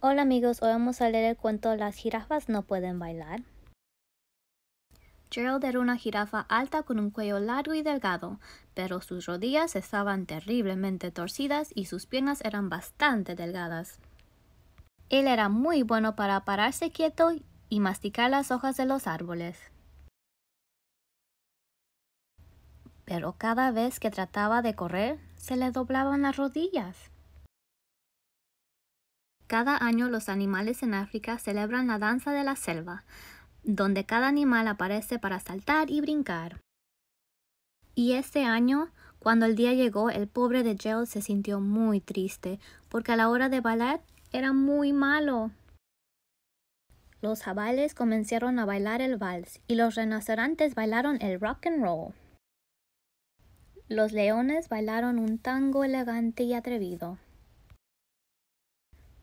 Hola amigos, hoy vamos a leer el cuento Las jirafas no pueden bailar. Gerald era una jirafa alta con un cuello largo y delgado, pero sus rodillas estaban terriblemente torcidas y sus piernas eran bastante delgadas. Él era muy bueno para pararse quieto y masticar las hojas de los árboles. Pero cada vez que trataba de correr, se le doblaban las rodillas. Cada año los animales en África celebran la danza de la selva, donde cada animal aparece para saltar y brincar. Y este año, cuando el día llegó, el pobre de Jill se sintió muy triste, porque a la hora de bailar era muy malo. Los jabales comenzaron a bailar el vals y los rinocerontes bailaron el rock and roll. Los leones bailaron un tango elegante y atrevido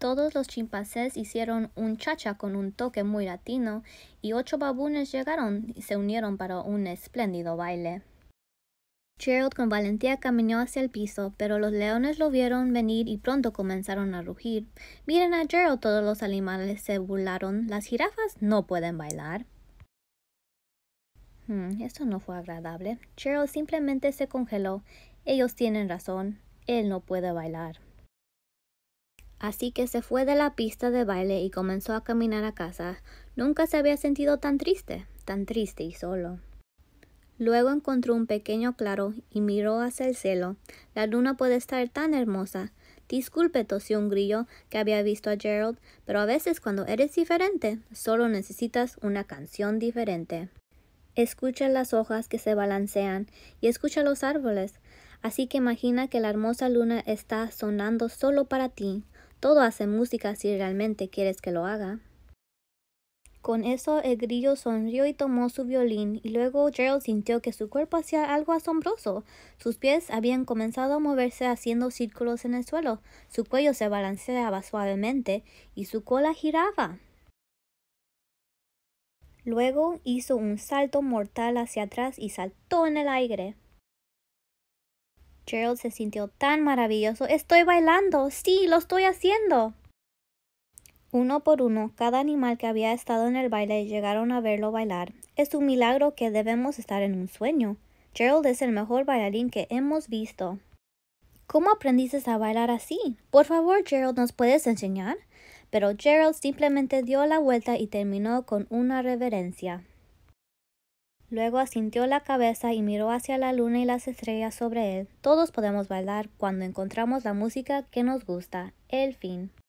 todos los chimpancés hicieron un chacha con un toque muy latino y ocho babunes llegaron y se unieron para un espléndido baile. Gerald con valentía caminó hacia el piso, pero los leones lo vieron venir y pronto comenzaron a rugir. Miren a Gerald, todos los animales se burlaron. Las jirafas no pueden bailar. Hmm, esto no fue agradable. Gerald simplemente se congeló. Ellos tienen razón. Él no puede bailar. Así que se fue de la pista de baile y comenzó a caminar a casa. Nunca se había sentido tan triste, tan triste y solo. Luego encontró un pequeño claro y miró hacia el cielo. La luna puede estar tan hermosa. Disculpe, tosió un grillo que había visto a Gerald, pero a veces cuando eres diferente, solo necesitas una canción diferente. Escucha las hojas que se balancean y escucha los árboles. Así que imagina que la hermosa luna está sonando solo para ti, todo hace música si realmente quieres que lo haga. Con eso el grillo sonrió y tomó su violín, y luego Gerald sintió que su cuerpo hacía algo asombroso. Sus pies habían comenzado a moverse haciendo círculos en el suelo, su cuello se balanceaba suavemente y su cola giraba. Luego hizo un salto mortal hacia atrás y saltó en el aire. Gerald se sintió tan maravilloso. Estoy bailando. Sí, lo estoy haciendo. Uno por uno, cada animal que había estado en el baile llegaron a verlo bailar. Es un milagro que debemos estar en un sueño. Gerald es el mejor bailarín que hemos visto. ¿Cómo aprendiste a bailar así? Por favor, Gerald, ¿nos puedes enseñar? Pero Gerald simplemente dio la vuelta y terminó con una reverencia. Luego asintió la cabeza y miró hacia la luna y las estrellas sobre él. Todos podemos bailar cuando encontramos la música que nos gusta. El fin.